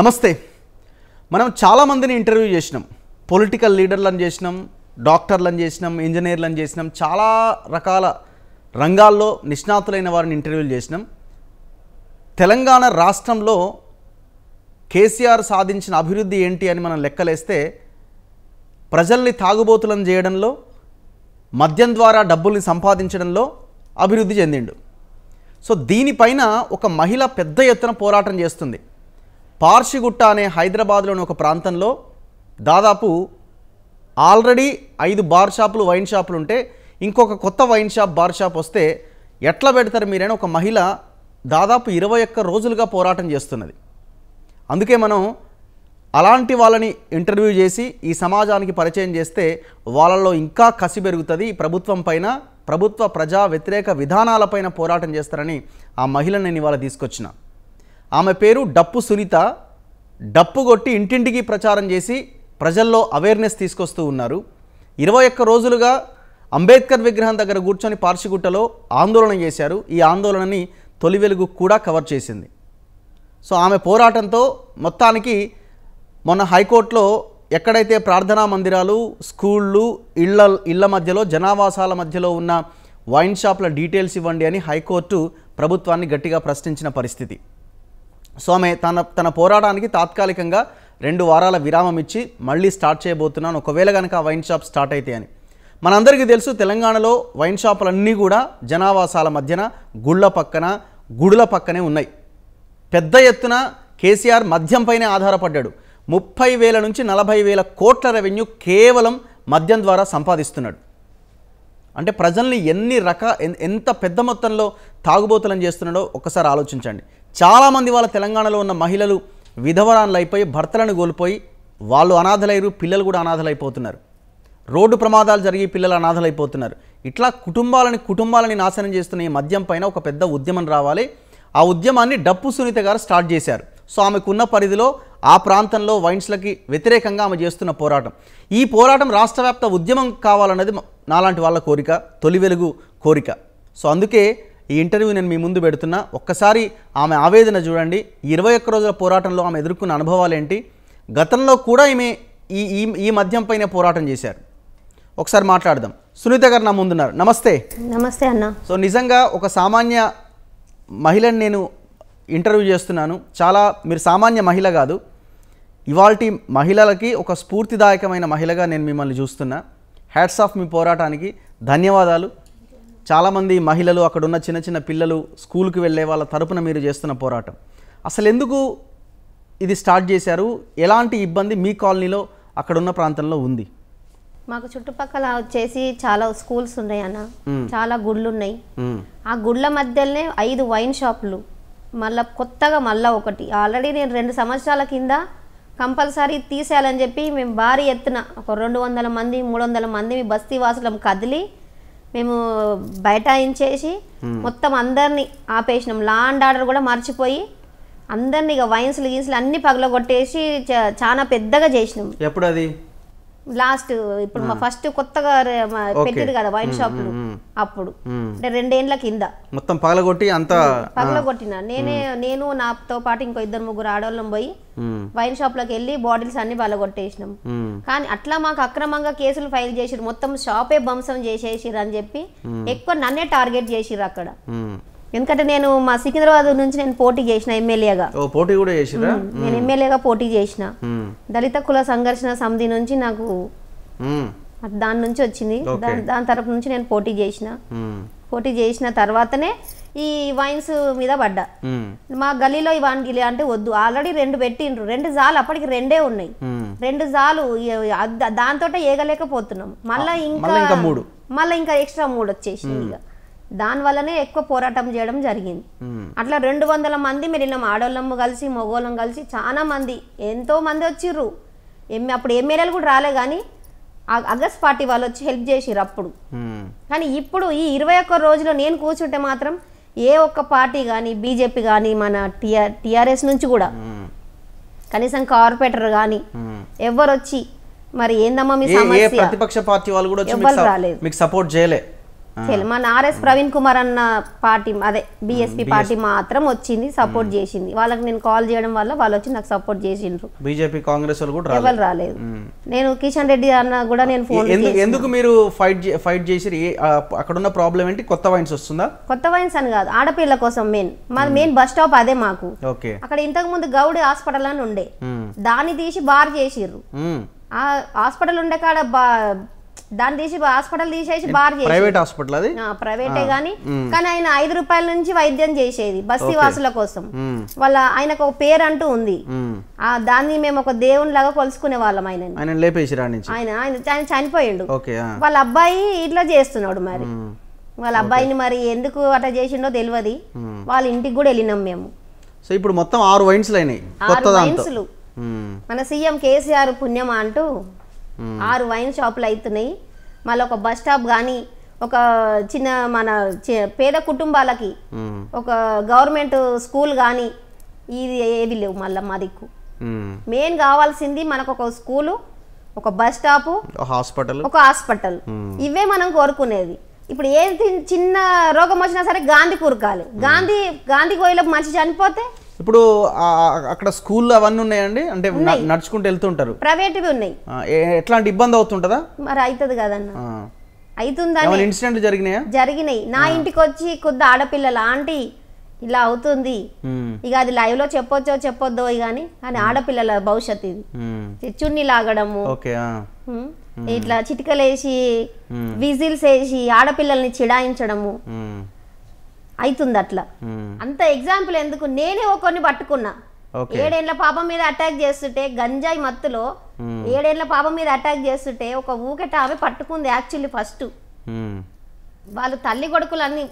నమస్తే మనం చాలామందిని ఇంటర్వ్యూ చేసినాం పొలిటికల్ లీడర్లను చేసినాం డాక్టర్లను చేసినాం ఇంజనీర్లను చేసినాం చాలా రకాల రంగాల్లో నిష్ణాతులైన వారిని ఇంటర్వ్యూలు చేసినాం తెలంగాణ రాష్ట్రంలో కేసీఆర్ సాధించిన అభివృద్ధి ఏంటి అని మనం లెక్కలేస్తే ప్రజల్ని తాగుబోతులను చేయడంలో మద్యం ద్వారా డబ్బుల్ని సంపాదించడంలో అభివృద్ధి చెందిండు సో దీనిపైన ఒక మహిళ పెద్ద ఎత్తున పోరాటం చేస్తుంది పార్షిగుట్ట అనే హైదరాబాద్లోని ఒక ప్రాంతంలో దాదాపు ఆల్రెడీ ఐదు బార్ షాపులు వైన్ షాపులు ఉంటే ఇంకొక కొత్త వైన్ షాప్ బార్ షాప్ వస్తే ఎట్లా పెడతారు మీరని ఒక మహిళ దాదాపు ఇరవై ఒక్క రోజులుగా పోరాటం చేస్తున్నది అందుకే మనం అలాంటి వాళ్ళని ఇంటర్వ్యూ చేసి ఈ సమాజానికి పరిచయం చేస్తే వాళ్ళలో ఇంకా కసి పెరుగుతుంది ప్రభుత్వం పైన ప్రభుత్వ ప్రజా వ్యతిరేక విధానాలపైన పోరాటం చేస్తారని ఆ మహిళను నేను ఇవాళ తీసుకొచ్చిన ఆమె పేరు డప్పు సునీత డప్పు కొట్టి ఇంటింటికి ప్రచారం చేసి ప్రజల్లో అవేర్నెస్ తీసుకొస్తూ ఉన్నారు ఇరవై ఒక్క రోజులుగా అంబేద్కర్ విగ్రహం దగ్గర కూర్చొని పార్సిగుట్టలో ఆందోళన చేశారు ఈ ఆందోళనని తొలి వెలుగు కూడా కవర్ చేసింది సో ఆమె పోరాటంతో మొత్తానికి మొన్న హైకోర్టులో ఎక్కడైతే ప్రార్థనా మందిరాలు స్కూళ్ళు ఇళ్ళ ఇళ్ల మధ్యలో జనావాసాల మధ్యలో ఉన్న వైన్ షాప్ల డీటెయిల్స్ ఇవ్వండి అని హైకోర్టు ప్రభుత్వాన్ని గట్టిగా ప్రశ్నించిన పరిస్థితి సో ఆమె తన తన పోరాటానికి తాత్కాలికంగా రెండు వారాల విరామం ఇచ్చి మళ్ళీ స్టార్ట్ చేయబోతున్నాను ఒకవేళ కనుక ఆ వైన్ షాప్ స్టార్ట్ అయితే అని మనందరికీ తెలుసు తెలంగాణలో వైన్ షాపులన్నీ కూడా జనావాసాల మధ్యన గుళ్ళ పక్కన గుడుల పక్కనే ఉన్నాయి పెద్ద ఎత్తున కేసీఆర్ మద్యంపైనే ఆధారపడ్డాడు ముప్పై వేల నుంచి నలభై వేల కోట్ల రెవెన్యూ కేవలం మద్యం ద్వారా సంపాదిస్తున్నాడు అంటే ప్రజల్ని ఎన్ని రక ఎంత పెద్ద మొత్తంలో తాగుబోతులను చేస్తున్నాడో ఒకసారి ఆలోచించండి చాలామంది వాళ్ళ తెలంగాణలో ఉన్న మహిళలు అయిపోయి భర్తలను కోల్పోయి వాళ్ళు అనాథలైరు పిల్లలు కూడా అనాథలైపోతున్నారు రోడ్డు ప్రమాదాలు జరిగి పిల్లలు అనాథలైపోతున్నారు ఇట్లా కుటుంబాలని కుటుంబాలని నాశనం చేస్తున్న ఈ మద్యం పైన ఒక పెద్ద ఉద్యమం రావాలి ఆ ఉద్యమాన్ని డప్పు సునీత గారు స్టార్ట్ చేశారు సో ఆమెకున్న పరిధిలో ఆ ప్రాంతంలో వైన్స్లకి వ్యతిరేకంగా ఆమె చేస్తున్న పోరాటం ఈ పోరాటం రాష్ట్రవ్యాప్త ఉద్యమం కావాలన్నది నాలాంటి వాళ్ళ కోరిక తొలి వెలుగు కోరిక సో అందుకే ఈ ఇంటర్వ్యూ నేను మీ ముందు పెడుతున్నా ఒక్కసారి ఆమె ఆవేదన చూడండి ఇరవై ఒక్క రోజుల పోరాటంలో ఆమె ఎదుర్కొన్న అనుభవాలేంటి గతంలో కూడా ఈమె ఈ ఈ మద్యం పైన పోరాటం చేశారు ఒకసారి మాట్లాడదాం సునీత గారు నా ముందున్నారు నమస్తే నమస్తే అన్న సో నిజంగా ఒక సామాన్య మహిళని నేను ఇంటర్వ్యూ చేస్తున్నాను చాలా మీరు సామాన్య మహిళ కాదు ఇవాల్టి మహిళలకి ఒక స్ఫూర్తిదాయకమైన మహిళగా నేను మిమ్మల్ని చూస్తున్నా హ్యాట్స్ ఆఫ్ మీ పోరాటానికి ధన్యవాదాలు చాలామంది మహిళలు అక్కడున్న చిన్న చిన్న పిల్లలు స్కూల్కి వెళ్ళే వాళ్ళ తరపున మీరు చేస్తున్న పోరాటం అసలు ఎందుకు ఇది స్టార్ట్ చేశారు ఎలాంటి ఇబ్బంది మీ కాలనీలో అక్కడున్న ప్రాంతంలో ఉంది మాకు చుట్టుపక్కల వచ్చేసి చాలా స్కూల్స్ ఉన్నాయి అన్న చాలా గుళ్ళు ఉన్నాయి ఆ గుళ్ళ మధ్యలోనే ఐదు వైన్ షాపులు మళ్ళీ కొత్తగా మళ్ళా ఒకటి ఆల్రెడీ నేను రెండు సంవత్సరాల కింద కంపల్సరీ తీసేయాలని చెప్పి మేము భారీ ఎత్తున ఒక రెండు వందల మంది మూడు వందల మంది బస్తీ వాసులం కదిలి మేము బైఠాయించేసి hmm. మొత్తం అందరినీ ఆపేసినాం లా అండ్ ఆర్డర్ కూడా మర్చిపోయి అందరినీ ఇక వైన్స్లు గీన్స్లు అన్ని పగలగొట్టేసి చాలా పెద్దగా చేసినాం ఎప్పుడు అది లాస్ట్ ఇప్పుడు మా ఫస్ట్ కొత్తగా పెట్టారు కదా వైన్ షాప్ అప్పుడు అంటే రెండేళ్ల కింద మొత్తం పగలగొట్టి అంత పగలగొట్టిన నేనే నేను నాతో పాటు ఇంకో ఇద్దరు ముగ్గురు ఆడవాళ్ళం పోయి వైన్ షాప్ లోకి వెళ్ళి బాటిల్స్ అన్ని పగలగొట్టేసినాం కానీ అట్లా మాకు అక్రమంగా కేసులు ఫైల్ చేసిరు మొత్తం షాపే ధ్వంసం చేసేసిరు అని చెప్పి ఎక్కువ నన్నే టార్గెట్ చేసిరు అక్కడ ఎందుకంటే నేను మా సికింద్రాబాద్ నుంచి నేను పోటీ చేసిన ఎమ్మెల్యేగా పోటీ కూడా చేసిన నేను ఎమ్మెల్యేగా పోటీ చేసిన దళిత కుల సంఘర్షణ సమితి నుంచి నాకు దాని నుంచి వచ్చింది దాని తరపు నుంచి నేను పోటీ చేసిన పోటీ చేసిన తర్వాతనే ఈ వైన్స్ మీద పడ్డా మా గలీలో ఇవాన్గిలి అంటే వద్దు ఆల్రెడీ రెండు పెట్టిండ్రు రెండు జాలు అప్పటికి రెండే ఉన్నాయి రెండు జాలు దాంతో ఏగలేకపోతున్నాం మళ్ళీ ఇంకా మళ్ళీ ఇంకా ఎక్స్ట్రా మూడు వచ్చేసింది ఇక దానివల్లనే ఎక్కువ పోరాటం చేయడం జరిగింది అట్లా రెండు వందల మంది మీరు ఇలా ఆడోళ్ళము కలిసి మొగోళ్ళం కలిసి చాలా మంది ఎంతో మంది వచ్చిర్రు ఎమ్మె అప్పుడు ఎమ్మెల్యేలు కూడా రాలే కానీ అగస్ట్ పార్టీ వాళ్ళు వచ్చి హెల్ప్ చేసిర్రు అప్పుడు కానీ ఇప్పుడు ఈ ఇరవై ఒక్క రోజులో నేను కూర్చుంటే మాత్రం ఏ ఒక్క పార్టీ కానీ బీజేపీ కానీ మన టిఆర్ టిఆర్ఎస్ నుంచి కూడా కనీసం కార్పొరేటర్ కానీ ఎవరు వచ్చి మరి ఏందమ్మా మీ సమస్య ప్రతిపక్ష పార్టీ వాళ్ళు కూడా రాలేదు మీకు సపోర్ట్ చేయలే మన ఆర్ఎస్ ప్రవీణ్ కుమార్ అన్న పార్టీ అదే బిఎస్పి పార్టీ మాత్రం వచ్చింది సపోర్ట్ చేసింది వాళ్ళకి నేను కాల్ చేయడం వల్ల వాళ్ళు వచ్చి నాకు సపోర్ట్ చేసిండ్రు బీజేపీ కాంగ్రెస్ వాళ్ళు కూడా ఎవరు రాలేదు నేను కిషన్ రెడ్డి అన్న కూడా నేను ఫోన్ ఎందుకు మీరు ఫైట్ ఫైట్ చేసి అక్కడ ఉన్న ప్రాబ్లం ఏంటి కొత్త వైన్స్ వస్తుందా కొత్త వైన్స్ అని కాదు ఆడపిల్ల కోసం మెయిన్ మన మెయిన్ బస్ స్టాప్ అదే మాకు అక్కడ ఇంతకు ముందు గౌడ్ హాస్పిటల్ అని ఉండే దాన్ని తీసి బార్ చేసిర్రు ఆ హాస్పిటల్ ఉండే కాడ దాన్ని తీసి హాస్పిటల్ తీసేసి బార్ ప్రైవేట్ హాస్పిటల్ అది ప్రైవేటే గానీ కానీ ఆయన ఐదు రూపాయల నుంచి వైద్యం చేసేది బస్తీ వాసుల కోసం వాళ్ళ ఆయనకు ఒక పేరు అంటూ ఉంది ఆ దాన్ని మేము ఒక దేవుని లాగా కొలుసుకునే వాళ్ళం ఆయన ఆయన ఆయన చనిపోయిండు వాళ్ళ అబ్బాయి ఇట్లా చేస్తున్నాడు మరి వాళ్ళ అబ్బాయిని మరి ఎందుకు అట్లా చేసిండో తెలియదు వాళ్ళ ఇంటికి కూడా వెళ్ళినాం మేము సో ఇప్పుడు మొత్తం ఆరు వైన్స్ అయినాయి ఆరు మన సీఎం కేసీఆర్ పుణ్యమా అంటూ ఆరు వైన్ షాపులు అవుతున్నాయి మళ్ళీ ఒక బస్ స్టాప్ కానీ ఒక చిన్న మన పేద కుటుంబాలకి ఒక గవర్నమెంట్ స్కూల్ కానీ ఇది ఏది లేవు మళ్ళీ మా దిక్కు మెయిన్ కావాల్సింది మనకు ఒక స్కూలు ఒక బస్ స్టాపు హాస్పిటల్ ఒక హాస్పిటల్ ఇవే మనం కోరుకునేది ఇప్పుడు ఏ చిన్న రోగం వచ్చినా సరే గాంధీ కూరకాలి గాంధీ గాంధీ గోయిలో మనిషి చనిపోతే ఇప్పుడు అక్కడ స్కూల్ అవన్నీ ఉన్నాయండి అంటే నడుచుకుంటూ వెళ్తుంటారు ప్రైవేట్వి ఉన్నాయి ఎట్లాంటి ఇబ్బంది అవుతుంటదా మరి అవుతుంది కదన్న అవుతుందని ఇన్సిడెంట్ జరిగినాయా జరిగినాయి నా ఇంటికి వచ్చి కొద్ది ఆడపిల్లలు ఆంటీ ఇలా అవుతుంది ఇక అది లైవ్ లో చెప్పొచ్చో చెప్పొద్దో గాని అని ఆడపిల్లల భవిష్యత్ ఇది చున్ని లాగడము ఇట్లా చిటికలేసి విజిల్స్ వేసి ఆడపిల్లల్ని చిడాయించడము అవుతుంది అట్లా అంత ఎగ్జాంపుల్ ఎందుకు నేనే ఒకరిని పట్టుకున్నా ఏడేండ్ల పాపం మీద అటాక్ చేస్తుంటే గంజాయి మత్తులో ఏడేండ్ల పాపం మీద అటాక్ చేస్తుంటే ఒక ఊకెట ఆమె పట్టుకుంది యాక్చువల్లీ ఫస్ట్ వాళ్ళు తల్లి కొడుకులు అన్ని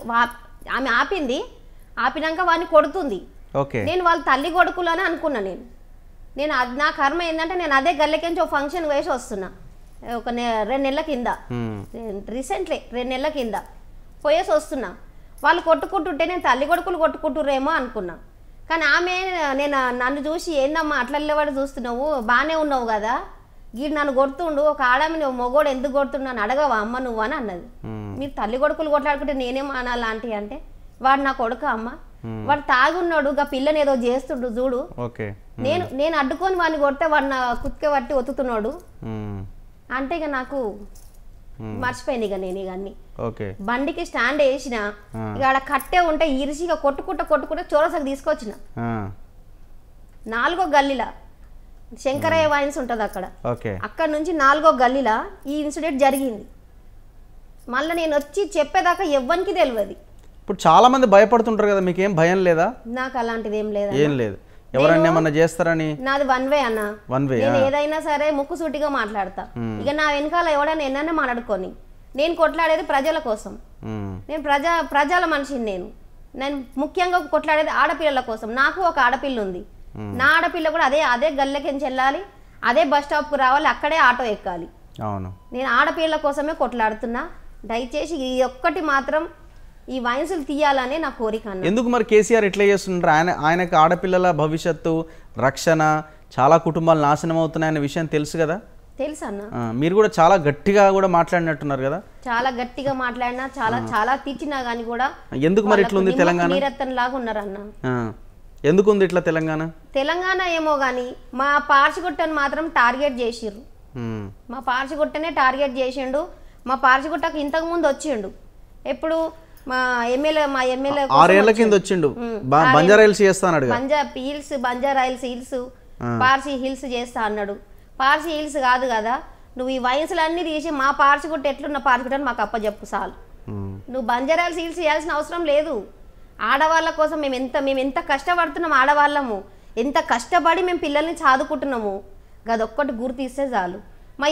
ఆమె ఆపింది ఆపినాక వాడిని కొడుతుంది నేను వాళ్ళ తల్లి కొడుకులు అని అనుకున్నా నేను నేను నా కర్మ ఏంటంటే నేను అదే గల్లెకించి ఒక ఫంక్షన్ వేసి వస్తున్నా ఒక రెండు నెలల కింద రీసెంట్లీ రెండు నెలల కింద పోయేసి వస్తున్నా వాళ్ళు కొట్టుకుంటుంటే నేను తల్లి కొడుకులు కొట్టుకుంటురేమో అనుకున్నా కానీ ఆమె నేను నన్ను చూసి ఏందమ్మా అట్లల్లవాడు చూస్తున్నావు బాగానే ఉన్నావు కదా వీడు నన్ను కొడుతుండు ఒక ఆడమి నువ్వు మొగోడు ఎందుకు కొడుతుండు అని అడగవా అమ్మ నువ్వు అని అన్నది మీరు తల్లి కొడుకులు కొట్లాడుకుంటే నేనేం అనాలి అంటే వాడు నా కొడుకు అమ్మ వాడు తాగున్నాడు గా పిల్లని ఏదో చేస్తుండు చూడు నేను నేను అడ్డుకొని వాడిని కొడితే వాడు నా పట్టి ఒత్తుతున్నాడు అంటే ఇక నాకు Hmm. మర్చిపోయింది ఇక నేను ఇక అన్ని బండికి స్టాండ్ వేసిన hmm. ఇక కట్టే ఉంటే ఇరిసిగా కొట్టుకుంటా కొట్టుకుంట చోరసాకి తీసుకొచ్చిన hmm. నాలుగో గల్లీలా శంకరయ్య వాయిన్స్ ఉంటుంది అక్కడ అక్కడ నుంచి నాలుగో గల్లీలా ఈ ఇన్సిడెంట్ జరిగింది మళ్ళీ నేను వచ్చి చెప్పేదాకా ఎవ్వరికి తెలియదు ఇప్పుడు చాలా మంది భయపడుతుంటారు కదా మీకు ఏం భయం లేదా నాకు అలాంటిది ఏం లేదు ఏం లేదు ఎవరన్నా ఏమన్నా చేస్తారని నాది వన్ వే అన్న వన్ వే నేను ఏదైనా సరే ముక్కు సూటిగా మాట్లాడతా hmm. ఇక నా వెనకాల ఎవడన్నా ఎన్నైనా మాట్లాడుకొని నేను కొట్లాడేది ప్రజల కోసం hmm. నేను ప్రజా ప్రజల మనిషిని నేను నేను ముఖ్యంగా కొట్లాడేది ఆడపిల్లల కోసం నాకు ఒక ఆడపిల్ల ఉంది hmm. నా ఆడపిల్ల కూడా అదే అదే గల్లెకించి వెళ్ళాలి అదే బస్ స్టాప్ కు రావాలి అక్కడే ఆటో ఎక్కాలి అవును నేను ఆడపిల్లల కోసమే కొట్లాడుతున్నా దయచేసి ఈ ఒక్కటి మాత్రం ఈ వయసులు తీయాలనే నా కోరిక ఎందుకు మరి కేసీఆర్ ఎట్లా చేస్తుండ్రు ఆయన ఆయనకు ఆడపిల్లల భవిష్యత్తు రక్షణ చాలా కుటుంబాలు నాశనం అవుతున్నాయనే విషయం తెలుసు కదా తెలుసు అన్న మీరు కూడా చాలా గట్టిగా కూడా మాట్లాడినట్టున్నారు కదా చాలా గట్టిగా మాట్లాడినా చాలా చాలా తీర్చినా కానీ కూడా ఎందుకు మరి ఇట్లా ఉంది తెలంగాణ లాగా ఉన్నారు అన్న ఎందుకు ఉంది ఇట్లా తెలంగాణ తెలంగాణ ఏమో కానీ మా పార్చిగుట్టను మాత్రం టార్గెట్ చేసిర్రు మా పార్చిగుట్టనే టార్గెట్ చేసిండు మా పార్చిగుట్టకు ఇంతకు ముందు వచ్చిండు ఎప్పుడు మా ఎమ్మెల్యే మా ఎమ్మెల్యే ఆరేళ్ల కింద వచ్చిండు బంజారా హిల్స్ చేస్తా Hills Banjara Hills Hills Parsi Hills చేస్తా అన్నాడు పార్సీ హిల్స్ కాదు కదా నువ్వు ఈ వయసులన్నీ తీసి మా పార్సీ పార్చిగుట్ట ఎట్లున్న పార్చిగుట్ట అని మాకు అప్పచెప్పు చాలు నువ్వు బంజారాలు హిల్స్ చేయాల్సిన అవసరం లేదు ఆడవాళ్ళ కోసం మేము ఎంత మేము ఎంత కష్టపడుతున్నాం ఆడవాళ్ళము ఎంత కష్టపడి మేము పిల్లల్ని చదువుకుంటున్నాము గదొక్కటి గుర్తిస్తే చాలు మా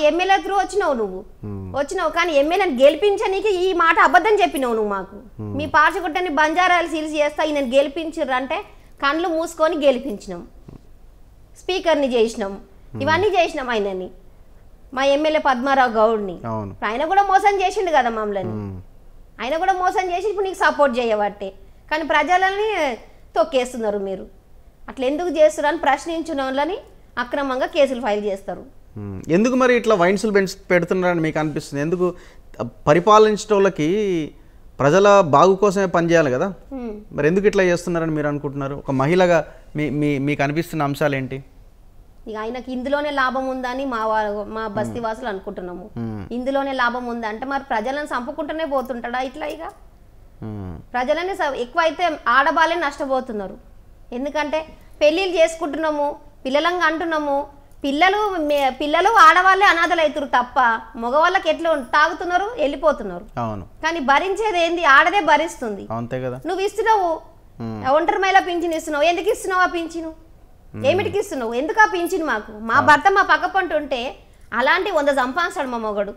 త్రూ వచ్చినావు నువ్వు hmm. వచ్చినావు కానీ ఎమ్మెల్యేని గెలిపించనీకి ఈ మాట అబద్ధం చెప్పినావు నువ్వు మాకు hmm. మీ పార్చగుట్టని బంజారాలు సీల్స్ చేస్తా ఈయన గెలిపించరు అంటే కండ్లు మూసుకొని గెలిపించినాం స్పీకర్ని చేసినాం hmm. ఇవన్నీ చేసినాం ఆయనని మా ఎమ్మెల్యే పద్మారావు గౌడ్ని ఆయన కూడా మోసం చేసిండు కదా మమ్మల్ని ఆయన కూడా మోసం చేసి ఇప్పుడు నీకు సపోర్ట్ చేయబట్టే కానీ ప్రజలని తొక్కేస్తున్నారు మీరు అట్లా ఎందుకు చేస్తున్నారు అని ప్రశ్నించిన వాళ్ళని అక్రమంగా కేసులు ఫైల్ చేస్తారు ఎందుకు మరి ఇట్లా వైన్సులు పెంచు పెడుతున్నారని మీకు అనిపిస్తుంది ఎందుకు పరిపాలించటోళ్ళకి ప్రజల బాగు కోసమే పనిచేయాలి కదా మరి ఎందుకు ఇట్లా చేస్తున్నారని మీరు అనుకుంటున్నారు ఒక మహిళగా మీ మీ మీకు అనిపిస్తున్న అంశాలు ఏంటి ఇక ఆయనకి ఇందులోనే లాభం ఉందని మా మా బస్తీ వాసులు అనుకుంటున్నాము ఇందులోనే లాభం ఉందా అంటే మరి ప్రజలను చంపుకుంటూనే పోతుంటాడా ఇట్లా ఇక ప్రజలనే ఎక్కువ అయితే ఆడబాలే నష్టపోతున్నారు ఎందుకంటే పెళ్ళిళ్ళు చేసుకుంటున్నాము పిల్లలంగా అంటున్నాము పిల్లలు పిల్లలు ఆడవాళ్ళే అనాథలు అవుతారు తప్ప మగవాళ్ళకి ఎట్లా తాగుతున్నారు వెళ్ళిపోతున్నారు అవును కానీ భరించేది ఏంది ఆడదే భరిస్తుంది అంతే కదా నువ్వు ఇస్తున్నావు ఒంటరి మైల పింఛన్ ఇస్తున్నావు ఎందుకు ఇస్తున్నావు ఆ పింఛను ఏమిటికి ఇస్తున్నావు ఎందుకు ఆ పింఛను మాకు మా భర్త మా పక్క పంట ఉంటే అలాంటి వంద సంపాదించాడు మా మొగడు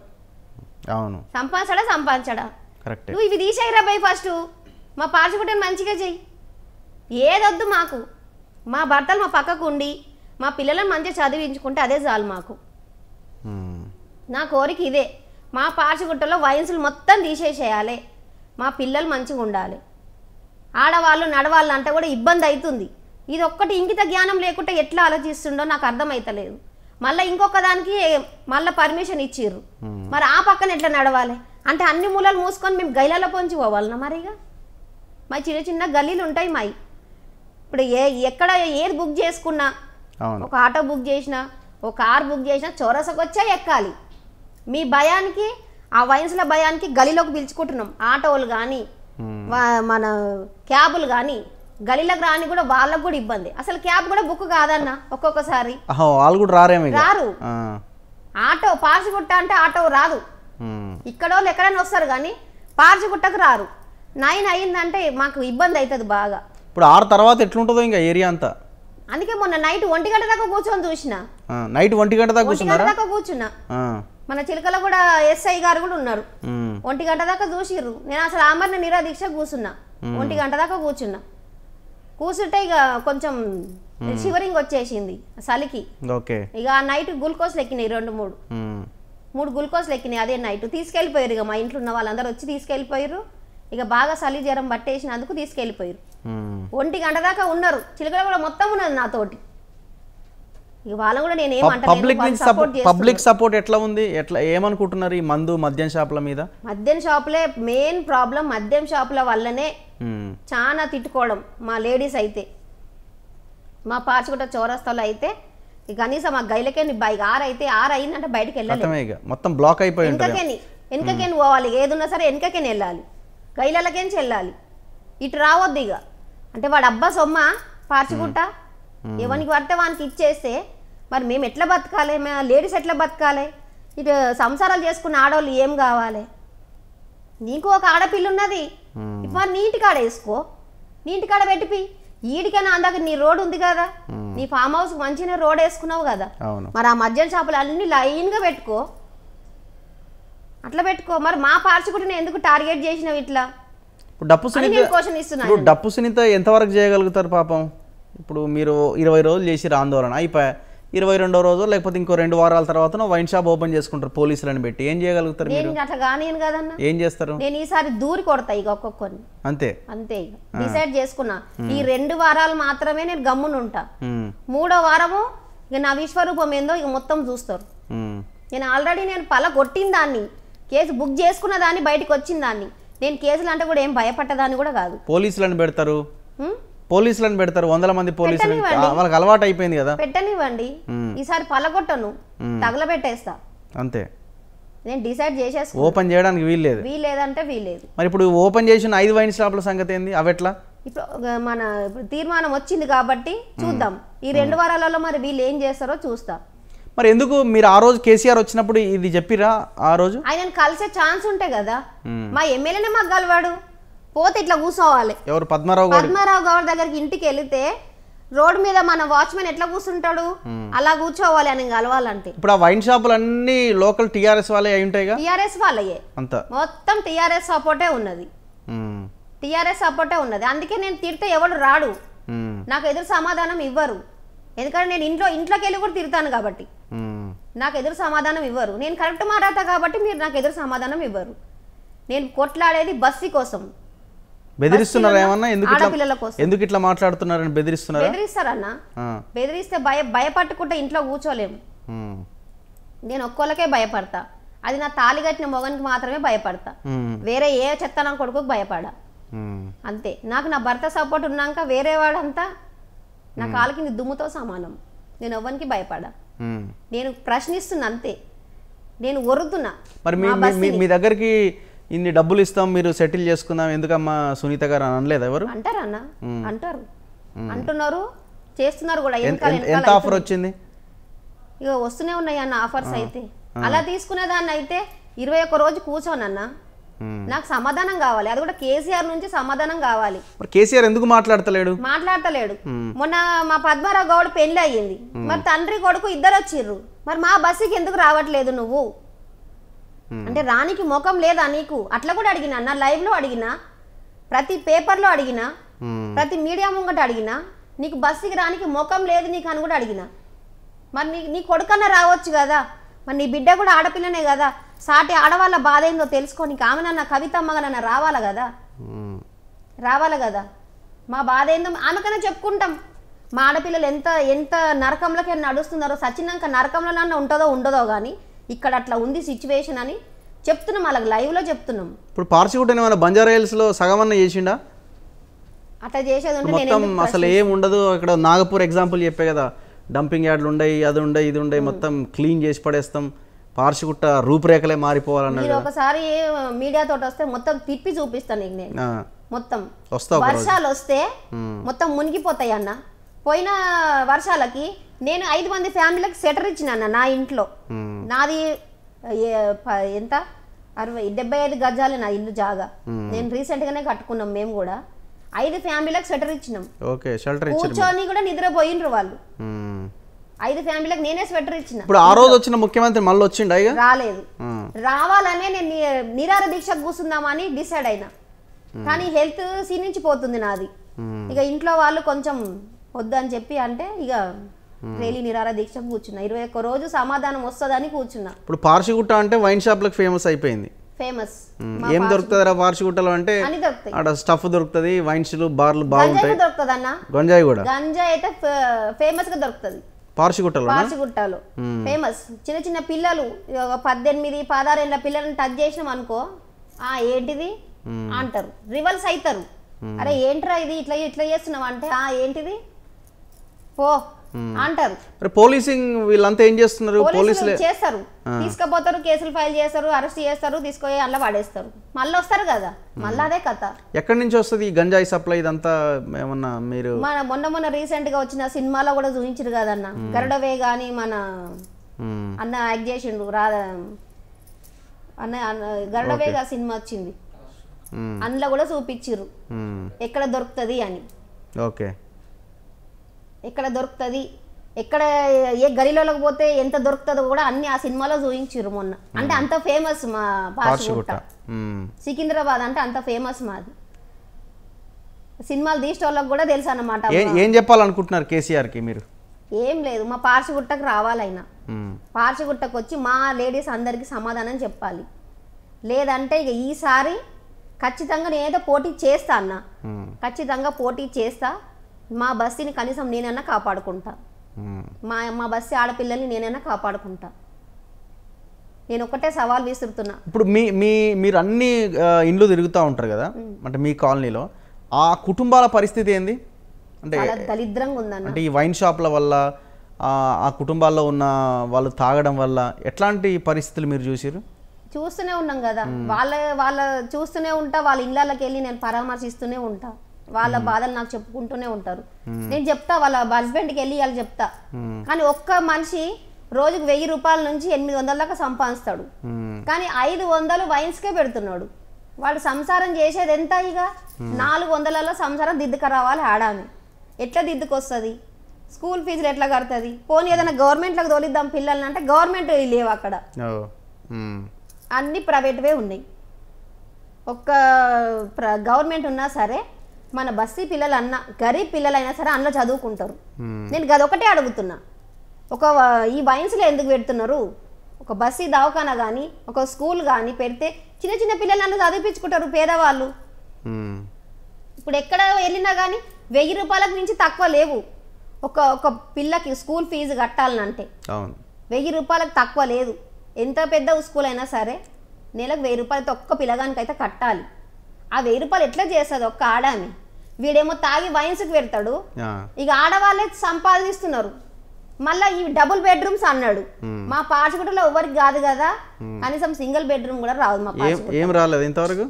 అవును సంపాదించాడా సంపాదించాడా నువ్వు ఇవి తీసేయరా బై ఫస్ట్ మా పార్చుకుంటే మంచిగా చెయ్యి ఏదొద్దు మాకు మా భర్తలు మా పక్కకు ఉండి మా పిల్లలను మంచిగా చదివించుకుంటే అదే చాలు మాకు నా కోరిక ఇదే మా పాచిగుట్టలో వయసులు మొత్తం తీసేసేయాలి మా పిల్లలు మంచిగా ఉండాలి ఆడవాళ్ళు నడవాళ్ళు అంటే కూడా ఇబ్బంది అవుతుంది ఇది ఒక్కటి ఇంకిత జ్ఞానం లేకుంటే ఎట్లా ఆలోచిస్తుండో నాకు అర్థమవుతలేదు మళ్ళీ ఇంకొక దానికి మళ్ళీ పర్మిషన్ ఇచ్చిర్రు మరి ఆ పక్కన ఎట్లా నడవాలి అంటే అన్ని మూలలు మూసుకొని మేము గైలలో పొంచి పోవాలన్నా మరిగా మా చిన్న చిన్న గల్లీలు ఉంటాయి మాయి ఇప్పుడు ఏ ఎక్కడ ఏది బుక్ చేసుకున్నా ఒక ఆటో బుక్ చేసిన ఒక కార్ బుక్ చేసిన చౌరసకు వచ్చే ఎక్కాలి మీ భయానికి ఆ వయసుల భయానికి గలిలోకి పిలుచుకుంటున్నాం ఆటోలు కానీ మన క్యాబులు కానీ గలీలకు రాని కూడా వాళ్ళకు కూడా ఇబ్బంది అసలు క్యాబ్ కూడా బుక్ కాదన్న ఒక్కొక్కసారి వాళ్ళు కూడా రారు ఆటో పార్చిగుట్ట అంటే ఆటో రాదు ఇక్కడ వాళ్ళు ఎక్కడైనా వస్తారు కానీ పార్చిగుట్టకు రారు నైన్ అయిందంటే మాకు ఇబ్బంది అవుతుంది బాగా ఇప్పుడు ఆరు తర్వాత ఎట్లుంటుందో ఇంకా ఏరియా అంతా అందుకే మొన్న నైట్ ఒంటి గంట దాకా కూర్చొని చూసిన నైట్ ఒంటి గంట దాకా కూర్చున్నా మన చిలకలో కూడా ఎస్ఐ గారు కూడా ఉన్నారు ఒంటి గంట దాకా చూసిర్రు నేను అసలు ఆమరణ నిరాదీక్ష కూర్చున్నా ఒంటి గంట దాకా కూర్చున్నా కూర్చుంటే ఇక కొంచెం షివరింగ్ వచ్చేసింది చలికి ఇక ఆ నైట్ గ్లూకోజ్ లెక్కినాయి రెండు మూడు మూడు గ్లూకోజ్ లెక్కినాయి అదే నైట్ తీసుకెళ్ళిపోయారు ఇక మా ఇంట్లో ఉన్న వాళ్ళందరూ వచ్చి తీసుకెళ్ళిపోయారు ఇక బాగా చలి జ్వరం పట్టేసినందుకు తీసుకెళ్ళిపోయారు Hmm. ఒంటి గంట దాకా ఉన్నారు చిలకల కూడా మొత్తం ఉన్నది నాతోటి ఇవాళ కూడా నేను పబ్లిక్ పబ్లిక్ సపోర్ట్ ఎట్లా ఉంది ఎట్లా ఏమనుకుంటున్నారు ఈ మందు మద్యం షాపుల మీద మద్యం షాపులే మెయిన్ ప్రాబ్లం మద్యం షాపుల వల్లనే hmm. చాలా తిట్టుకోవడం మా లేడీస్ అయితే మా పార్చుకుంట చౌరస్తాలో అయితే కనీసం మా గైలకే బైక్ ఆరు అయితే ఆరు అయిందంటే బయటకు వెళ్ళాలి మొత్తం బ్లాక్ అయిపోయి వెనుకకేని hmm. వెనుకకేని పోవాలి ఏదున్నా సరే వెనుకకేని వెళ్ళాలి గైలకేంచి వెళ్ళాలి ఇటు రావద్దు ఇక అంటే వాడు అబ్బా సొమ్మ పార్చుకుంట ఎవరికి పడితే వానికి ఇచ్చేస్తే మరి మేము ఎట్లా బతకాలి మేము లేడీస్ ఎట్లా బతకాలి ఇటు సంసారాలు చేసుకున్న ఆడవాళ్ళు ఏం కావాలి నీకు ఒక ఆడపిల్ల ఉన్నది ఇప్పుడు నీ కాడ వేసుకో నీ కాడ పెట్టిపి ఈడికైనా అందాక నీ రోడ్ ఉంది కదా నీ ఫామ్ హౌస్ మంచిగా రోడ్ వేసుకున్నావు కదా మరి ఆ మధ్యాహ్న షాపులు అన్ని లైన్గా పెట్టుకో అట్లా పెట్టుకో మరి మా పార్చుకుంటే ఎందుకు టార్గెట్ చేసినావు ఇట్లా డప్పు సునీత ఇప్పుడు డప్పు సునీత ఎంతవరకు చేయగలుగుతారు పాపం ఇప్పుడు మీరు ఇరవై రోజులు చేసి ఆందోళన అయిపోయా ఇరవై రెండో రోజు లేకపోతే ఇంకో రెండు వారాల తర్వాత వైన్ షాప్ ఓపెన్ చేసుకుంటారు పోలీసులను పెట్టి ఏం చేయగలుగుతారు ఏం చేస్తారు నేను ఈసారి దూరి కొడతాయి ఒక్కొక్కరిని అంతే అంతే డిసైడ్ చేసుకున్నా ఈ రెండు వారాలు మాత్రమే నేను గమ్మున ఉంటా మూడో వారము ఇక నా విశ్వరూపం ఏందో ఇక మొత్తం చూస్తారు నేను ఆల్రెడీ నేను పల కొట్టిన దాన్ని కేసు బుక్ చేసుకున్న దాన్ని బయటకు వచ్చిన దాన్ని నేను కేసులు అంటే కూడా ఏం భయపడ్డదాన్ని కూడా కాదు పోలీసులను పెడతారు పోలీసులను పెడతారు వందల మంది పోలీసులు వాళ్ళకి అలవాటు అయిపోయింది కదా పెట్టనివ్వండి ఈసారి పలగొట్టను తగలబెట్టేస్తా అంతే నేను డిసైడ్ చేసేసి ఓపెన్ చేయడానికి వీల్లేదు వీలేదంటే వీల్లేదు మరి ఇప్పుడు ఓపెన్ చేసిన ఐదు వైన్ షాపుల సంగతి ఏంది అవి ఎట్లా ఇప్పుడు మన తీర్మానం వచ్చింది కాబట్టి చూద్దాం ఈ రెండు వారాలలో మరి వీళ్ళు ఏం చేస్తారో చూస్తాం మరి ఎందుకు మీరు ఆ రోజు కేసీఆర్ వచ్చినప్పుడు ఇది చెప్పిరా ఆ రోజు ఆయన కలిసే ఛాన్స్ ఉంటే కదా మా ఎమ్మెల్యేనే మాకు కలవాడు పోతే ఇట్లా కూర్చోవాలి ఎవరు పద్మారావు పద్మారావు గారి దగ్గరికి ఇంటికి వెళితే రోడ్ మీద మన వాచ్మెన్ ఎట్లా కూర్చుంటాడు అలా కూర్చోవాలి అని కలవాలంటే ఇప్పుడు ఆ వైన్ షాపులు అన్ని లోకల్ టిఆర్ఎస్ వాళ్ళే అయి ఉంటాయి టిఆర్ఎస్ వాళ్ళయే అంత మొత్తం టిఆర్ఎస్ సపోర్టే ఉన్నది టిఆర్ఎస్ సపోర్టే ఉన్నది అందుకే నేను తిడితే ఎవరు రాడు నాకు ఎదురు సమాధానం ఇవ్వరు ఎందుకంటే నేను ఇంట్లో ఇంట్లోకి వెళ్ళి కూడా తిరుగుతాను కాబట్టి నాకు ఎదురు సమాధానం ఇవ్వరు నేను కరెక్ట్ మాట్లాడతా కాబట్టి మీరు నాకు ఎదురు సమాధానం ఇవ్వరు నేను కొట్లాడేది బస్సీ కోసం బెదిరిస్తున్నారు ఏమన్నా ఎందుకు ఎందుకు ఇట్లా మాట్లాడుతున్నారని బెదిరిస్తున్నారు బెదిరిస్తారన్నా బెదిరిస్తే భయ భయపట్టుకుంటే ఇంట్లో కూర్చోలేము నేను ఒక్కోళ్ళకే భయపడతా అది నా తాలి కట్టిన మొగనికి మాత్రమే భయపడతా వేరే ఏ చెత్త నా కొడుకుకు భయపడా అంతే నాకు నా భర్త సపోర్ట్ ఉన్నాక వేరే వాడంతా నా కాలు కింద దుమ్ముతో సమానం నేను ఎవ్వరికి భయపడా నేను ప్రశ్నిస్తున్నా అంతే నేను ఒరుతున్నా మరి మీ దగ్గరికి ఇన్ని డబ్బులు ఇస్తాం మీరు సెటిల్ చేసుకుందాం ఎందుకమ్మా సునీత గారు అనలేదు ఎవరు అంటారు అన్న అంటారు అంటున్నారు చేస్తున్నారు కూడా ఎంత ఆఫర్ వచ్చింది ఇక వస్తూనే ఉన్నాయి అన్న ఆఫర్స్ అయితే అలా తీసుకునేదాన్ని అయితే ఇరవై ఒక్క రోజు కూర్చోనన్నా Hmm. నాకు సమాధానం కావాలి అది కూడా కేసీఆర్ నుంచి సమాధానం కావాలి కేసీఆర్ ఎందుకు మాట్లాడతలేడు మాట్లాడతలేడు hmm. మొన్న మా పద్మారావు గౌడ్ పెళ్లి అయ్యింది hmm. మరి తండ్రి కొడుకు ఇద్దరు వచ్చిర్రు మరి మా బస్సుకి ఎందుకు రావట్లేదు నువ్వు అంటే రానికి ముఖం లేదా నీకు అట్లా కూడా అడిగినా నా లైవ్ లో అడిగినా ప్రతి పేపర్లో అడిగినా ప్రతి మీడియా ముంగట అడిగినా నీకు బస్సుకి రానికి ముఖం లేదు నీకు అని కూడా అడిగినా మరి నీ నీ కొడుకన్నా రావచ్చు కదా మరి నీ బిడ్డ కూడా ఆడపిల్లనే కదా సాటి ఆడవాళ్ళ బాధ ఏందో తెలుసుకొని ఆమెనన్న మగనన్న రావాలి కదా రావాలి కదా మా బాధ ఏందో ఆమెకన్నా చెప్పుకుంటాం మా ఆడపిల్లలు ఎంత ఎంత నరకంలోకి నడుస్తున్నారో సచినాక నరకంలోనన్నా ఉంటుందో ఉండదో కానీ ఇక్కడ అట్లా ఉంది సిచ్యువేషన్ అని చెప్తున్నాం అలాగే లైవ్లో చెప్తున్నాం ఇప్పుడు పార్సిగుట్ మన బంజారా హిల్స్లో సగమన్న చేసిండా అట్లా చేసేది మొత్తం అసలు ఏం ఉండదు ఇక్కడ నాగపూర్ ఎగ్జాంపుల్ చెప్పే కదా డంపింగ్ యార్డ్లు ఉండయి అది ఉండయి ఇది ఉండయి మొత్తం క్లీన్ చేసి పడేస్తాం పార్షిగుట్ట రూపురేఖలే మారిపోవాలన్నాడు ఒకసారి మీడియా తోటి వస్తే మొత్తం తిప్పి చూపిస్తాను నీకు నేను మొత్తం వర్షాలు వస్తే మొత్తం మునిగిపోతాయి అన్న పోయిన వర్షాలకి నేను ఐదు మంది ఫ్యామిలీలకు సెటర్ ఇచ్చిన అన్న నా ఇంట్లో నాది ఎంత అరవై డెబ్బై ఐదు గజాలు నా ఇల్లు జాగా నేను రీసెంట్ గానే కట్టుకున్నాం మేము కూడా ఐదు ఫ్యామిలీలకు స్వెటర్ ఇచ్చినాం కూర్చొని కూడా నిద్రపోయినరు వాళ్ళు ఐదు ఫ్యామిలీలకు నేనే స్వెటర్ ఇచ్చిన ఇప్పుడు ఆ రోజు వచ్చిన ముఖ్యమంత్రి మళ్ళీ వచ్చిండు రాలేదు రావాలనే నేను నిరార దీక్ష కూర్చుందామని డిసైడ్ అయినా కానీ హెల్త్ నుంచి పోతుంది నాది ఇక ఇంట్లో వాళ్ళు కొంచెం వద్దు అని చెప్పి అంటే ఇక రేలి నిరార దీక్ష కూర్చున్నా ఇరవై ఒక్క రోజు సమాధానం వస్తుందని కూర్చున్నా ఇప్పుడు పార్షిగుట్ట అంటే వైన్ షాప్ లకు ఫేమస్ అయిపోయింది ఫేమస్ ఏం దొరుకుతుందిరా పార్షిగుట్టలో అంటే అక్కడ స్టఫ్ దొరుకుతుంది వైన్స్ బార్లు బాగుంటాయి దొరుకుతుంది అన్న గంజాయి కూడా గంజాయి అయితే ఫేమస్ గా దొరుకుతుంది పార్సిగుట్టలో పార్సిగుట్టలో ఫేమస్ చిన్న చిన్న పిల్లలు పద్దెనిమిది పదహారు ఏళ్ళ పిల్లలను టచ్ చేసినాం అనుకో ఆ ఏంటిది అంటారు రివల్స్ అవుతారు అరే ఏంట్రా ఇది ఇట్లా ఇట్లా చేస్తున్నావు అంటే ఆ ఏంటిది పో అంటారు పోలీసింగ్ వీళ్ళంతా ఏం చేస్తున్నారు పోలీసులు చేస్తారు తీసుకుపోతారు కేసులు ఫైల్ చేస్తారు అరెస్ట్ చేస్తారు తీసుకొని అలా పడేస్తారు మళ్ళీ వస్తారు కదా మళ్ళీ అదే కథ ఎక్కడి నుంచి వస్తుంది ఈ గంజాయి సప్లై ఇదంతా ఏమన్నా మీరు మన మొన్న మొన్న రీసెంట్ గా వచ్చిన సినిమాలో కూడా చూపించారు కదన్న గరడవే గాని మన అన్న యాక్ట్ చేసిండు రాధా అన్న గా సినిమా వచ్చింది అందులో కూడా చూపించారు ఎక్కడ దొరుకుతుంది అని ఓకే ఎక్కడ దొరుకుతుంది ఎక్కడ ఏ గలీలోకి పోతే ఎంత దొరుకుతుందో కూడా అన్ని ఆ సినిమాలో చూపించారు మొన్న అంటే అంత ఫేమస్ మా పార్షిగుట్ట సికింద్రాబాద్ అంటే అంత ఫేమస్ మాది సినిమాలు తీసేటోళ్ళకి కూడా తెలుసు అన్నమాట ఏం చెప్పాలనుకుంటున్నారు కి మీరు ఏం లేదు మా పార్షిగుట్టకు రావాలైనా పార్షిగుట్టకు వచ్చి మా లేడీస్ అందరికీ సమాధానం చెప్పాలి లేదంటే ఇక ఈసారి ఖచ్చితంగా నేనైతే పోటీ చేస్తా అన్న ఖచ్చితంగా పోటీ చేస్తా మా బస్సుని కనీసం నేనైనా కాపాడుకుంటా మా మా బస్సు ఆడపిల్లల్ని నేనైనా కాపాడుకుంటా నేను ఒకటే సవాల్ విసురుతున్నా ఇప్పుడు మీ మీ మీరు అన్ని ఇండ్లు తిరుగుతూ ఉంటారు కదా అంటే మీ కాలనీలో ఆ కుటుంబాల పరిస్థితి ఏంది అంటే దరిద్రంగా ఉందన్న అంటే ఈ వైన్ షాప్ల వల్ల ఆ కుటుంబాల్లో ఉన్న వాళ్ళు తాగడం వల్ల ఎట్లాంటి పరిస్థితులు మీరు చూసారు చూస్తూనే ఉన్నాం కదా వాళ్ళ వాళ్ళ చూస్తూనే ఉంటా వాళ్ళ ఇళ్ళకి వెళ్ళి నేను పరామర్శిస్తూనే ఉంటా వాళ్ళ బాధలు నాకు చెప్పుకుంటూనే ఉంటారు నేను చెప్తా వాళ్ళ హస్బెండ్కి వెళ్ళి వాళ్ళు చెప్తా కానీ ఒక్క మనిషి రోజుకు వెయ్యి రూపాయల నుంచి ఎనిమిది వందల దాకా సంపాదిస్తాడు కానీ ఐదు వందలు వైన్స్కే పెడుతున్నాడు వాడు సంసారం చేసేది ఎంత ఇక నాలుగు వందలలో సంసారం దిద్దుక రావాలి ఆడామి ఎట్లా దిద్దుకొస్తుంది స్కూల్ ఫీజులు ఎట్లా కడుతుంది పోనీ ఏదైనా గవర్నమెంట్లకు తోలిద్దాం పిల్లల్ని అంటే గవర్నమెంట్ లేవు అక్కడ అన్ని ప్రైవేట్వే ఉన్నాయి ఒక్క గవర్నమెంట్ ఉన్నా సరే మన బస్సీ పిల్లలు అన్న గరీబ్ పిల్లలైనా సరే అన్న చదువుకుంటారు నేను గదొకటే అడుగుతున్నా ఒక ఈ వైన్స్లో ఎందుకు పెడుతున్నారు ఒక బస్సీ దవాఖానా కానీ ఒక స్కూల్ కానీ పెడితే చిన్న చిన్న పిల్లలు అన్న చదివించుకుంటారు పేదవాళ్ళు ఇప్పుడు ఎక్కడ వెళ్ళినా కానీ వెయ్యి రూపాయలకు మించి తక్కువ లేవు ఒక ఒక పిల్లకి స్కూల్ ఫీజు కట్టాలనంటే వెయ్యి రూపాయలకు తక్కువ లేదు ఎంత పెద్ద స్కూల్ అయినా సరే నెలకు వెయ్యి రూపాయలతో ఒక్క పిల్లగానికైతే కట్టాలి ఆ వెయ్యి రూపాయలు ఎట్లా చేస్తుంది ఒక్క ఆడామి వీడేమో తాగి వయన్స్కి పెడతాడు ఇక ఆడవాళ్ళే సంపాదిస్తున్నారు మళ్ళా ఈ డబుల్ బెడ్రూమ్స్ అన్నాడు మా పాచిగుటలో ఎవరికి కాదు కదా కనీసం సింగిల్ బెడ్రూమ్ కూడా రాదు మా ఏం రాలేదు ఇంతవరకు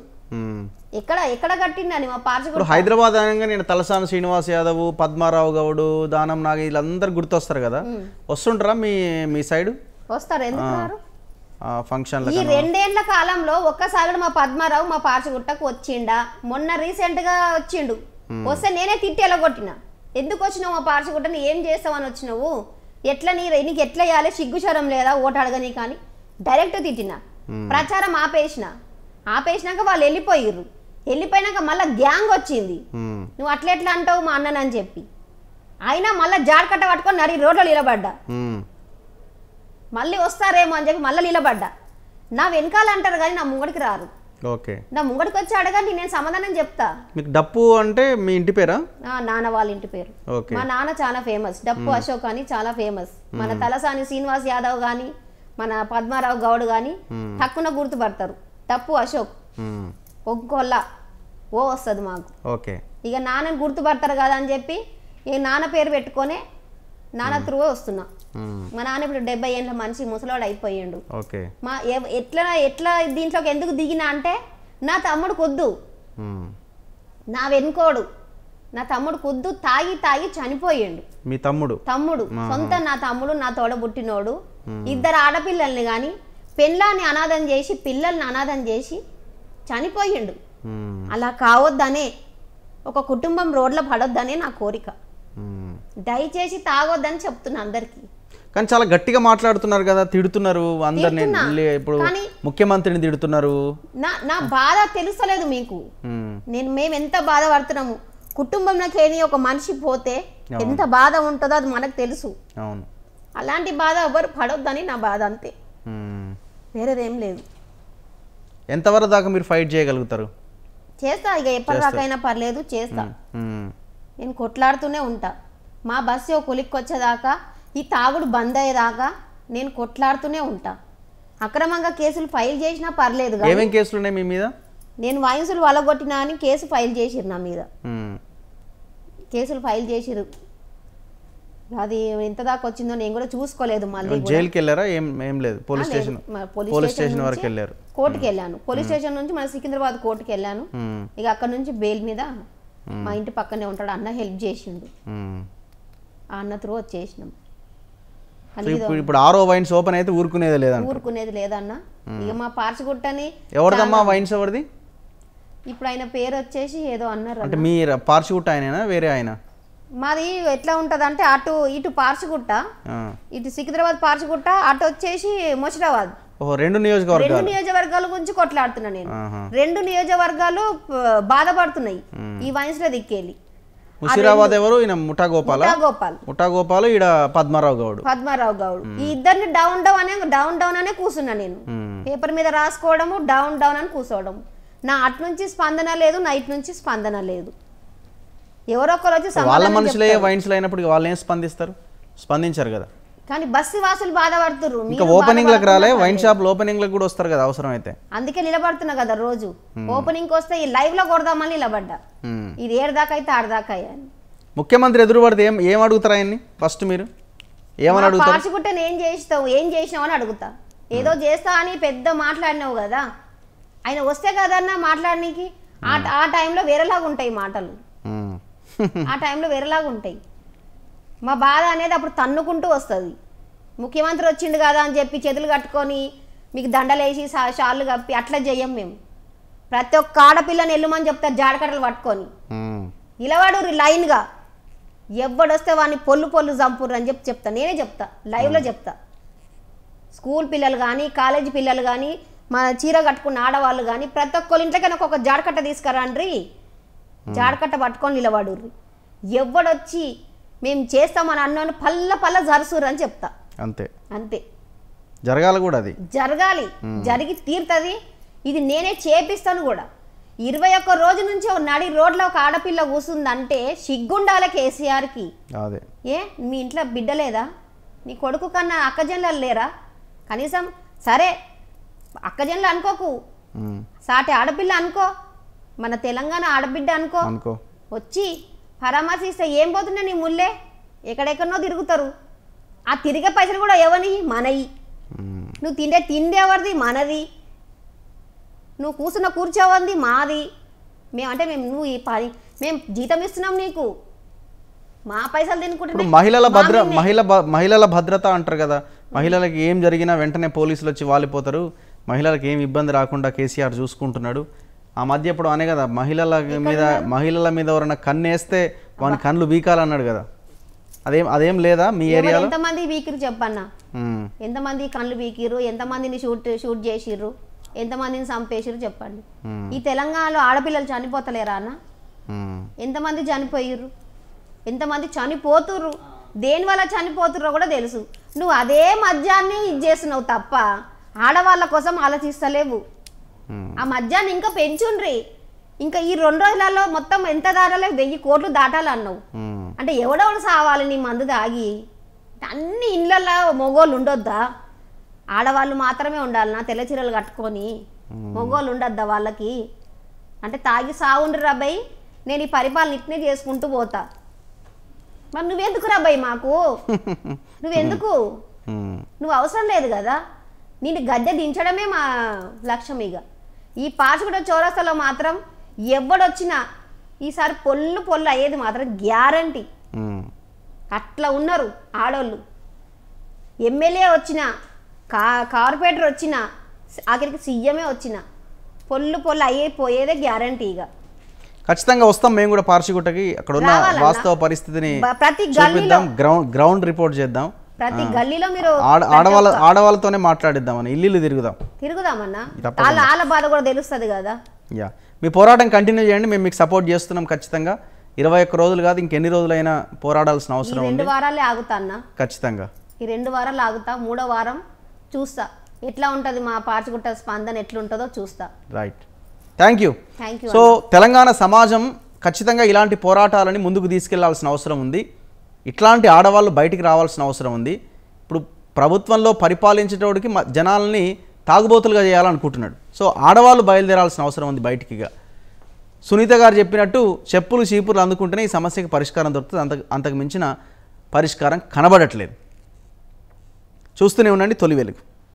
ఎక్కడ ఎక్కడ కట్టిందని మా పార్చకుడు హైదరాబాద్ అనగా నేను తలసాని శ్రీనివాస్ యాదవ్ పద్మారావు గౌడు దానం నాగ వీళ్ళందరూ గుర్తొస్తారు కదా వస్తుంటారా మీ మీ సైడ్ వస్తారు ఎందుకు ఫంక్షన్ ఈ రెండేళ్ల కాలంలో ఒక్కసారి మా పద్మారావు మా పార్చగుట్టకు వచ్చిండా మొన్న రీసెంట్ గా వచ్చిండు Hmm. వస్తే నేనే తిట్టి కొట్టిన ఎందుకు వచ్చినావు మా పార్చగుట్టని ఏం చేస్తావని వచ్చినావు ఎట్లా నీ నీకు ఎట్లా వేయాలి సిగ్గుచరం లేదా ఓటు అడగని కానీ డైరెక్ట్ తిట్టిన hmm. ప్రచారం ఆపేసిన ఆపేసినాక వాళ్ళు వెళ్ళిపోయిర్రు వెళ్ళిపోయినాక మళ్ళా గ్యాంగ్ వచ్చింది hmm. నువ్వు అట్లెట్లా అంటావు మా అని చెప్పి అయినా మళ్ళా జాడకట్ట పట్టుకొని నరి రోడ్లో నిలబడ్డా మళ్ళీ వస్తారేమో అని చెప్పి మళ్ళీ నిలబడ్డా నా వెనకాల అంటారు కానీ నా ముంగడికి రారు ఓకే నా ముంగడికి వచ్చి అడగండి నేను సమాధానం చెప్తా మీకు డప్పు అంటే మీ ఇంటి పేరా నాన్న వాళ్ళ ఇంటి పేరు మా నాన్న చాలా ఫేమస్ డప్పు అశోక్ అని చాలా ఫేమస్ మన తలసాని శ్రీనివాస్ యాదవ్ గాని మన పద్మారావు గౌడ్ గాని తక్కువ గుర్తుపడతారు డప్పు అశోక్ ఒక్కొల్ల ఓ వస్తుంది మాకు ఓకే ఇక నాన్నని గుర్తుపడతారు కదా అని చెప్పి ఇక నాన్న పేరు పెట్టుకొని నాన్న త్రూ వస్తున్నా మా నాన్న ఇప్పుడు డెబ్బై ఏళ్ళ మనిషి ముసలాడు అయిపోయిండు మా ఎట్లా ఎట్లా దీంట్లోకి ఎందుకు దిగినా అంటే నా తమ్ముడు కొద్దు నా వెనుకోడు నా తమ్ముడు కొద్దు తాగి తాగి చనిపోయిండు మీ తమ్ముడు తమ్ముడు సొంత నా తమ్ముడు నా తోడ పుట్టినోడు ఇద్దరు ఆడపిల్లల్ని గాని పెళ్ళాన్ని అనాథం చేసి పిల్లల్ని అనాథం చేసి చనిపోయిండు అలా కావద్దనే ఒక కుటుంబం రోడ్ల పడొద్దనే నా కోరిక దయచేసి తాగొద్దని చెప్తున్నా అందరికీ కానీ చాలా గట్టిగా మాట్లాడుతున్నారు కదా తిడుతున్నారు అందరినీ ఇప్పుడు ముఖ్యమంత్రిని తిడుతున్నారు నా బాధ తెలుస్తలేదు మీకు నేను మేము ఎంత బాధపడుతున్నాము కుటుంబంలోకి ఏది ఒక మనిషి పోతే ఎంత బాధ ఉంటుందో అది మనకు తెలుసు అవును అలాంటి బాధ ఎవరు పడొద్దని నా బాధ అంతే వేరేదేం లేదు ఎంతవరకు దాకా మీరు ఫైట్ చేయగలుగుతారు చేస్తా ఇక ఎప్పటిదాకైనా పర్లేదు చేస్తా నేను కొట్లాడుతూనే ఉంటా మా బస్సు కొలిక్కొచ్చేదాకా వచ్చేదాకా ఈ తాగుడు బంద్ అయ్యేదాకా నేను కొట్లాడుతూనే ఉంటా అక్రమంగా కేసులు ఫైల్ చేసినా పర్లేదు ఏమేం కేసులు ఉన్నాయి మీ మీద నేను వాయుసులు వలగొట్టినా అని కేసు ఫైల్ చేసిరు నా మీద కేసులు ఫైల్ చేసిరు అది ఎంత దాకా వచ్చిందో నేను కూడా చూసుకోలేదు మళ్ళీ జైలుకి వెళ్ళారా ఏం ఏం లేదు పోలీస్ స్టేషన్ పోలీస్ స్టేషన్ వరకు వెళ్ళారు కోర్టుకి వెళ్ళాను పోలీస్ స్టేషన్ నుంచి మన సికింద్రాబాద్ కోర్టుకి వెళ్ళాను ఇక అక్కడ నుంచి బెయిల్ మీద మా ఇంటి పక్కనే ఉంటాడు అన్న హెల్ప్ చేసిండు ఆ అన్న త్రూ వచ్చేసినాం ఇప్పుడు ఆరో వైన్స్ ఓపెన్ అయితే ఊరుకునేది లేదా ఊరుకునేది లేదన్నా ఇక మా పార్చిగుట్టని ఎవరిదమ్మా వైన్స్ ఎవరిది ఇప్పుడు ఆయన పేరు వచ్చేసి ఏదో అన్నారు అంటే మీ పార్చిగుట్ట ఆయన వేరే ఆయన మాది ఎట్లా ఉంటుంది అంటే అటు ఇటు పార్చిగుట్ట ఇటు సికింద్రాబాద్ పార్చిగుట్ట అటు వచ్చేసి ముషిరాబాద్ రెండు నియోజకవర్గాలు రెండు నియోజకవర్గాల గురించి కొట్లాడుతున్నా నేను రెండు నియోజకవర్గాలు బాధపడుతున్నాయి ఈ వైన్స్ లో దిక్కేళ్ళి ముషిరాబాద్ ఎవరు ఈయన ముఠా గోపాల గోపాల్ ముఠా గోపాల్ ఈడ పద్మారావు గౌడ్ పద్మారావు గౌడ్ ఈ ఇద్దరిని డౌన్ డౌన్ అనే డౌన్ డౌన్ అనే కూర్చున్నా నేను పేపర్ మీద రాసుకోవడము డౌన్ డౌన్ అని కూర్చోవడం నా అటు నుంచి స్పందన లేదు నైట్ నుంచి స్పందన లేదు ఎవరో ఒకరు వచ్చి వాళ్ళ మనుషులే వైన్స్ అయినప్పుడు వాళ్ళు ఏం స్పందిస్తారు స్పందించారు కదా కానీ బస్సు వాసులు బాధపడుతున్నారు ఇంకా ఓపెనింగ్ లకు రాలే వైన్ షాప్ ఓపెనింగ్ లకు కూడా వస్తారు కదా అవసరం అయితే అందుకే నిలబడుతున్నా కదా రోజు ఓపెనింగ్ వస్తే ఈ లైవ్ లో కొడదామని నిలబడ్డా ఇది దాకా అయితే దాకా అయ్యాను ముఖ్యమంత్రి ఎదురు ఏం ఏం అడుగుతారా ఆయన్ని ఫస్ట్ మీరు ఏమని అడుగుతారు పార్చుకుంటే ఏం చేస్తావు ఏం చేసినావు అని అడుగుతా ఏదో చేస్తా అని పెద్ద మాట్లాడినావు కదా ఆయన వస్తే కదన్న మాట్లాడడానికి ఆ టైంలో వేరేలాగా ఉంటాయి మాటలు ఆ టైంలో వేరేలాగా ఉంటాయి మా బాధ అనేది అప్పుడు తన్నుకుంటూ వస్తుంది ముఖ్యమంత్రి వచ్చిండు కదా అని చెప్పి చేతులు కట్టుకొని మీకు దండలేసి షాళ్ళు కప్పి అట్లా చేయం మేము ప్రతి ఒక్క ఆడపిల్లని ఎల్లుమని చెప్తారు జాడకట్టలు పట్టుకొని నిలబడు లైన్గా ఎవడొస్తే వాడిని పొల్లు పొల్లు చంపుర్రు అని చెప్పి చెప్తా నేనే చెప్తా లైవ్లో చెప్తా స్కూల్ పిల్లలు కానీ కాలేజీ పిల్లలు కానీ మన చీర కట్టుకున్న ఆడవాళ్ళు కానీ ప్రతి ఒక్కరి ఇంట్లోకైనా ఒక్కొక్క జాడకట్ట తీసుకురండ్రి జాడకట్ట పట్టుకొని నిలబడు ఎవడొచ్చి మేము చేస్తామని అన్నాను పల్ల పల్ల జరుసురు అని చెప్తా అంతే అంతే జరగాలి కూడా అది జరగాలి జరిగి తీరుతుంది ఇది నేనే చేపిస్తాను కూడా ఇరవై ఒక్క రోజు నుంచి నడి రోడ్లో ఒక ఆడపిల్ల కూసుందంటే సిగ్గుండాల కేసీఆర్కి అదే ఏ మీ ఇంట్లో బిడ్డ లేదా నీ కొడుకు కన్నా అక్కజనులు లేరా కనీసం సరే అక్కజనులు అనుకోకు సాటి ఆడపిల్ల అనుకో మన తెలంగాణ ఆడబిడ్డ అనుకో వచ్చి పరామర్శిస్తే ఏం పోతున్నా నీ ముల్లే ఎక్కడెక్కడో తిరుగుతారు ఆ తిరిగే పైసలు కూడా ఎవరి మనయి నువ్వు తిండే తిండేవరిది మనది నువ్వు కూర్చున్న కూర్చోవంది మాది మేము అంటే మేము నువ్వు ఈ పని మేము జీతం ఇస్తున్నాం నీకు మా పైసలు తినుకుంటే మహిళల భద్ర మహిళ మహిళల భద్రత అంటారు కదా మహిళలకు ఏం జరిగినా వెంటనే పోలీసులు వచ్చి వాలిపోతారు మహిళలకు ఏం ఇబ్బంది రాకుండా కేసీఆర్ చూసుకుంటున్నాడు ఆ మధ్య ఇప్పుడు అనే కదా మహిళల మీద మహిళల మీద ఎవరైనా కన్ను వేస్తే వాని కళ్ళు వీకాలన్నాడు కదా అదేం అదేం లేదా మీ ఏరియాలో ఎంతమంది వీకిరు చెప్పన్నా ఎంతమంది కళ్ళు వీకిరు ఎంతమందిని షూట్ షూట్ చేసిర్రు ఎంతమందిని చంపేసిర్రు చెప్పండి ఈ తెలంగాణలో ఆడపిల్లలు చనిపోతలేరా అన్న ఎంతమంది చనిపోయిర్రు ఎంతమంది చనిపోతుర్రు దేని వల్ల చనిపోతుర్రో కూడా తెలుసు నువ్వు అదే మద్యాన్ని ఇది చేస్తున్నావు తప్ప ఆడవాళ్ళ కోసం ఆలోచిస్తలేవు Hmm. ఆ మధ్యాహ్నం ఇంకా పెంచుండ్రి ఇంకా ఈ రెండు రోజులలో మొత్తం ఎంత దాటాలి వెయ్యి కోట్లు దాటాలన్నావు hmm. అంటే ఎవడెవడు సావాలి నీ మందు తాగి అన్ని ఇళ్ళల్లో మొగోళ్ళు ఉండొద్దా ఆడవాళ్ళు మాత్రమే ఉండాలనా నా తెల్లచీరలు కట్టుకొని hmm. మొగోళ్ళు ఉండొద్దా వాళ్ళకి అంటే తాగి సావుండ్రు రాబాయి నేను ఈ పరిపాలన ఇట్నే చేసుకుంటూ పోతా మరి నువ్వెందుకు రాబాయి మాకు నువ్వెందుకు నువ్వు అవసరం లేదు కదా నేను గద్దె దించడమే మా లక్ష్యం ఇక ఈ పాచిగూడ చౌరస్తాలో మాత్రం ఎవడొచ్చినా ఈసారి పొల్లు పొల్లు అయ్యేది మాత్రం గ్యారంటీ అట్లా ఉన్నారు ఆడోళ్ళు ఎమ్మెల్యే వచ్చిన కా కార్పొరేటర్ వచ్చిన ఆఖరికి సీఎమే వచ్చిన పొల్లు పొల్లు అయ్యే పోయేదే గ్యారంటీ ఇక ఖచ్చితంగా వస్తాం మేము కూడా పార్షిగుట్టకి అక్కడ ఉన్న వాస్తవ పరిస్థితిని ప్రతి గ్రౌండ్ గ్రౌండ్ రిపోర్ట్ చేద్దాం ప్రతి గల్లీలో మీరు ఆడవాళ్ళ ఆడవాళ్ళతోనే మాట్లాడిద్దామని ఇల్లు తిరుగుదాం తిరుగుదామన్నా వాళ్ళ వాళ్ళ బాధ కూడా తెలుస్తుంది కదా యా మీ పోరాటం కంటిన్యూ చేయండి మేము మీకు సపోర్ట్ చేస్తున్నాం ఖచ్చితంగా ఇరవై ఒక్క రోజులు కాదు ఇంకెన్ని రోజులైనా పోరాడాల్సిన అవసరం రెండు వారాలే ఆగుతా అన్న ఖచ్చితంగా ఈ రెండు వారాలు ఆగుతా మూడో వారం చూస్తా ఎట్లా ఉంటుంది మా పార్చుకుంట స్పందన ఎట్లుంటుందో చూస్తా right thank you so Telangana సమాజం ఖచ్చితంగా ఇలాంటి పోరాటాలని ముందుకు తీసుకెళ్లాల్సిన అవసరం ఉంది ఇట్లాంటి ఆడవాళ్ళు బయటికి రావాల్సిన అవసరం ఉంది ఇప్పుడు ప్రభుత్వంలో పరిపాలించేటోడికి జనాల్ని తాగుబోతులుగా చేయాలనుకుంటున్నాడు సో ఆడవాళ్ళు బయలుదేరాల్సిన అవసరం ఉంది బయటికిగా సునీత గారు చెప్పినట్టు చెప్పులు చీపులు అందుకుంటేనే ఈ సమస్యకి పరిష్కారం దొరుకుతుంది అంత అంతకు మించిన పరిష్కారం కనబడట్లేదు చూస్తూనే ఉండండి తొలి వెలుగు